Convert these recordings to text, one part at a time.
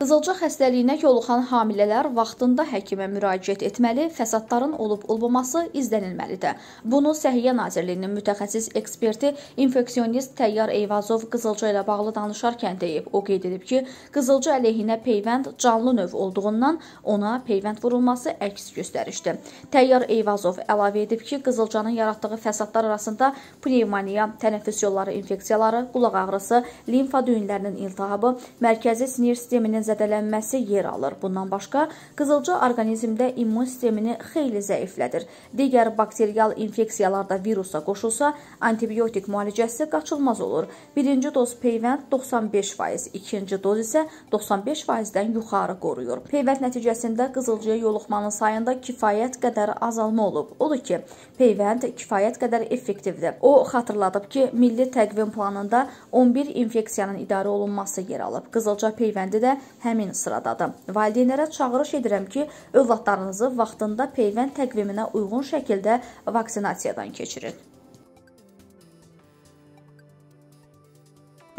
Qızılca xəstəliyinə yoluxan hamilələr vaxtında həkimə müraciət etməli, fəsadların olub-olmaması izlənilməlidir. Bunu Səhiyyə Nazirliyinin mütəxəssis eksperti infeksionist Təyyar Eyvazov qızılca ilə bağlı danışarkən deyib. O qeyd edib ki, qızılca əleyhinə peyvənd canlı növ olduğundan ona peyvənd vurulması əks göstərişdir. Təyyar Eyvazov əlavə edib ki, qızılcanın yaratdığı fəsadlar arasında pnevmoniya, tənəffüs yolları infeksiyaları, qulaq ağrısı, limfa düyünlərinin iltihabı, mərkəzi sinir sisteminin zədələnməsi yer alır. Bundan başqa, qızılca orqanizmdə immun sistemini xeyli zəiflədir. Digər bakterial infeksiyalarda virusa qoşulsa, antibiotik müalicəsi qaçılmaz olur. Birinci doz peyvənd 95%, ikinci doz isə 95%-dən yuxarı qoruyur. Peyvənd nəticəsində qızılcıya yoluxmanın sayında kifayət qədər azalma olub. Odur ki, peyvənd kifayət qədər effektivdir. O xatırladıb ki, milli təqvim planında 11 infeksiyanın idarə olunması yer alıb. Qızılca peyvəndi də həmin sıradadır. Valideynlərə çağırış edirəm ki, övladlarınızı vaxtında peyvənd təqviminə uyğun şəkildə vaksinasiyadan keçirin.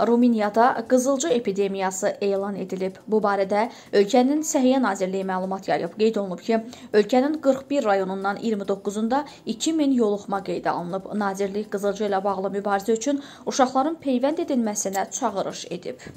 Ruminiyada qızılcı epidemiyası elan edilib. Bu barədə ölkənin Səhiyyə Nazirliyi məlumat yayıb. Qeyd olunub ki, ölkənin 41 rayonundan 29-unda 2000 yoluxma qeydə alınıb. Nazirlik qızılcı ilə bağlı mübarizə üçün uşaqların peyvənd edilməsinə çağırış edib.